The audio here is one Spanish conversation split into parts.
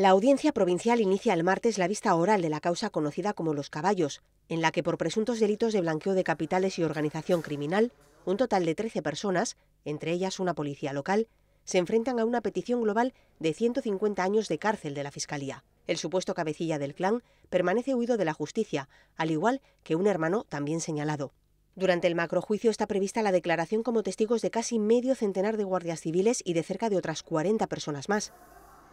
La audiencia provincial inicia el martes la vista oral de la causa conocida como Los Caballos, en la que por presuntos delitos de blanqueo de capitales y organización criminal, un total de 13 personas, entre ellas una policía local, se enfrentan a una petición global de 150 años de cárcel de la Fiscalía. El supuesto cabecilla del clan permanece huido de la justicia, al igual que un hermano también señalado. Durante el macrojuicio está prevista la declaración como testigos de casi medio centenar de guardias civiles y de cerca de otras 40 personas más.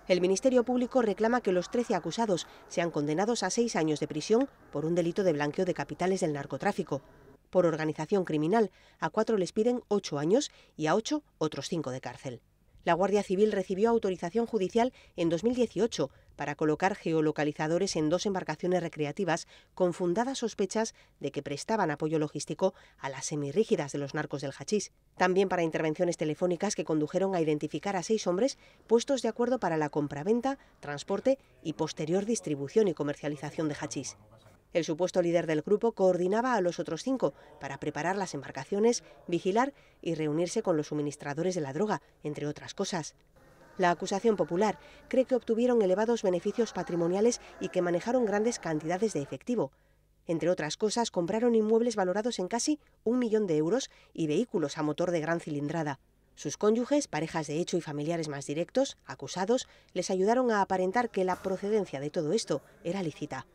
El Ministerio Público reclama que los 13 acusados sean condenados a seis años de prisión por un delito de blanqueo de capitales del narcotráfico. Por organización criminal, a cuatro les piden ocho años y a ocho otros cinco de cárcel. La Guardia Civil recibió autorización judicial en 2018 para colocar geolocalizadores en dos embarcaciones recreativas con fundadas sospechas de que prestaban apoyo logístico a las semirrígidas de los narcos del hachís. También para intervenciones telefónicas que condujeron a identificar a seis hombres puestos de acuerdo para la compraventa, transporte y posterior distribución y comercialización de hachís. El supuesto líder del grupo coordinaba a los otros cinco para preparar las embarcaciones, vigilar y reunirse con los suministradores de la droga, entre otras cosas. La acusación popular cree que obtuvieron elevados beneficios patrimoniales y que manejaron grandes cantidades de efectivo. Entre otras cosas, compraron inmuebles valorados en casi un millón de euros y vehículos a motor de gran cilindrada. Sus cónyuges, parejas de hecho y familiares más directos, acusados, les ayudaron a aparentar que la procedencia de todo esto era lícita.